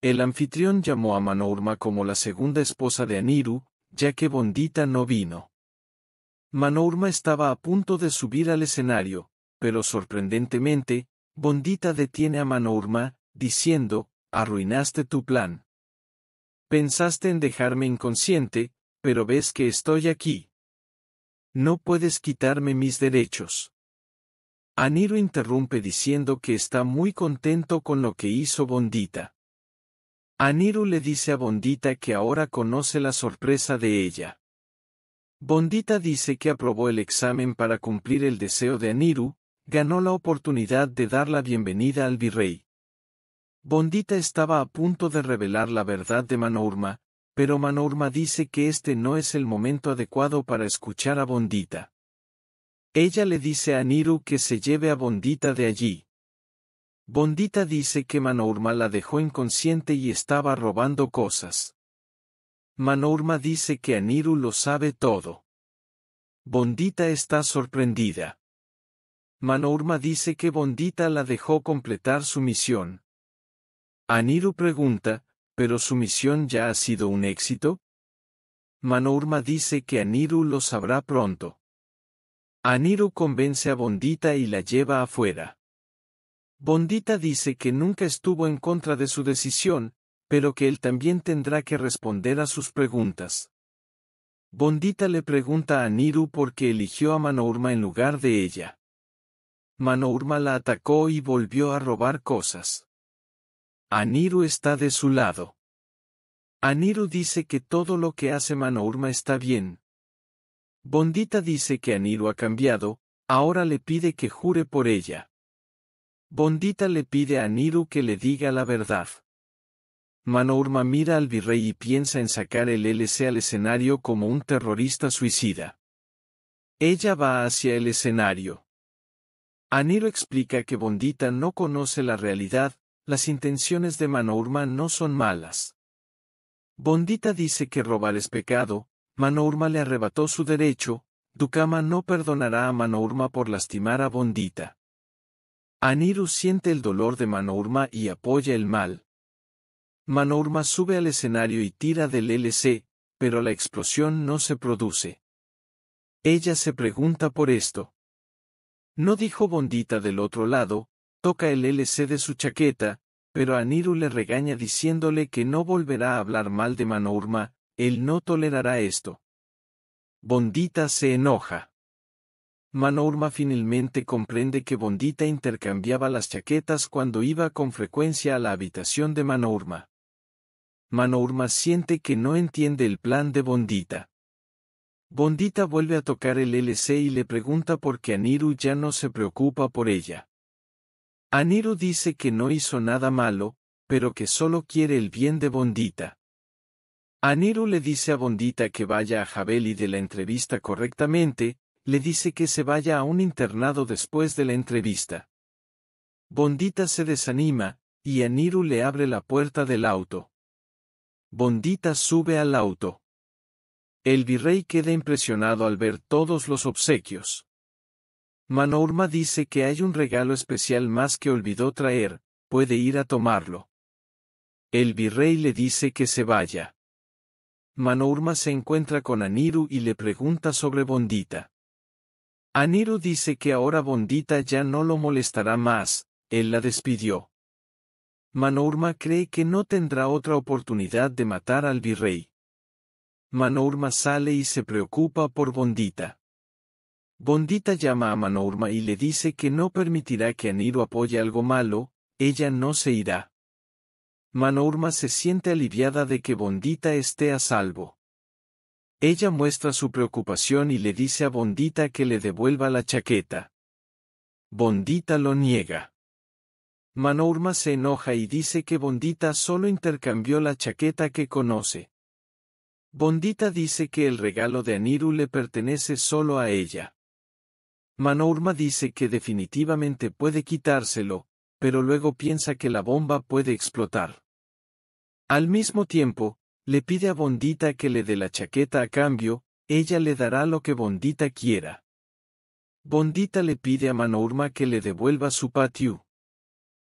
El anfitrión llamó a Manorma como la segunda esposa de Aniru, ya que Bondita no vino. Manourma estaba a punto de subir al escenario, pero sorprendentemente, Bondita detiene a Manorma, diciendo, arruinaste tu plan. Pensaste en dejarme inconsciente, pero ves que estoy aquí. No puedes quitarme mis derechos. Aniru interrumpe diciendo que está muy contento con lo que hizo Bondita. Aniru le dice a Bondita que ahora conoce la sorpresa de ella. Bondita dice que aprobó el examen para cumplir el deseo de Aniru, ganó la oportunidad de dar la bienvenida al virrey. Bondita estaba a punto de revelar la verdad de Manourma, pero Manourma dice que este no es el momento adecuado para escuchar a Bondita. Ella le dice a Aniru que se lleve a Bondita de allí. Bondita dice que Manourma la dejó inconsciente y estaba robando cosas. Manourma dice que Aniru lo sabe todo. Bondita está sorprendida. Manourma dice que Bondita la dejó completar su misión. Aniru pregunta, ¿pero su misión ya ha sido un éxito? Manourma dice que Aniru lo sabrá pronto. Aniru convence a Bondita y la lleva afuera. Bondita dice que nunca estuvo en contra de su decisión, pero que él también tendrá que responder a sus preguntas. Bondita le pregunta a Niru por qué eligió a Manourma en lugar de ella. Manourma la atacó y volvió a robar cosas. Aniru está de su lado. Aniru dice que todo lo que hace Manourma está bien. Bondita dice que Aniru ha cambiado, ahora le pide que jure por ella. Bondita le pide a Niru que le diga la verdad. Manourma mira al virrey y piensa en sacar el LC al escenario como un terrorista suicida. Ella va hacia el escenario. Aniru explica que Bondita no conoce la realidad, las intenciones de Manourma no son malas. Bondita dice que robar es pecado, Manourma le arrebató su derecho, Dukama no perdonará a Manourma por lastimar a Bondita. Aniru siente el dolor de Manourma y apoya el mal. Manourma sube al escenario y tira del LC, pero la explosión no se produce. Ella se pregunta por esto. No dijo Bondita del otro lado, toca el LC de su chaqueta, pero Aniru le regaña diciéndole que no volverá a hablar mal de Manourma, él no tolerará esto. Bondita se enoja. Manourma finalmente comprende que Bondita intercambiaba las chaquetas cuando iba con frecuencia a la habitación de Manourma. Manourma siente que no entiende el plan de Bondita. Bondita vuelve a tocar el LC y le pregunta por qué Aniru ya no se preocupa por ella. Aniru dice que no hizo nada malo, pero que solo quiere el bien de Bondita. Aniru le dice a Bondita que vaya a Javeli de la entrevista correctamente, le dice que se vaya a un internado después de la entrevista. Bondita se desanima, y Aniru le abre la puerta del auto. Bondita sube al auto. El virrey queda impresionado al ver todos los obsequios. Manourma dice que hay un regalo especial más que olvidó traer, puede ir a tomarlo. El virrey le dice que se vaya. Manourma se encuentra con Aniru y le pregunta sobre Bondita. Aniro dice que ahora Bondita ya no lo molestará más, él la despidió. Manourma cree que no tendrá otra oportunidad de matar al virrey. Manourma sale y se preocupa por Bondita. Bondita llama a Manourma y le dice que no permitirá que Aniro apoye algo malo, ella no se irá. Manourma se siente aliviada de que Bondita esté a salvo. Ella muestra su preocupación y le dice a Bondita que le devuelva la chaqueta. Bondita lo niega. Manourma se enoja y dice que Bondita solo intercambió la chaqueta que conoce. Bondita dice que el regalo de Aniru le pertenece solo a ella. Manourma dice que definitivamente puede quitárselo, pero luego piensa que la bomba puede explotar. Al mismo tiempo, le pide a Bondita que le dé la chaqueta a cambio, ella le dará lo que Bondita quiera. Bondita le pide a Manourma que le devuelva su patio.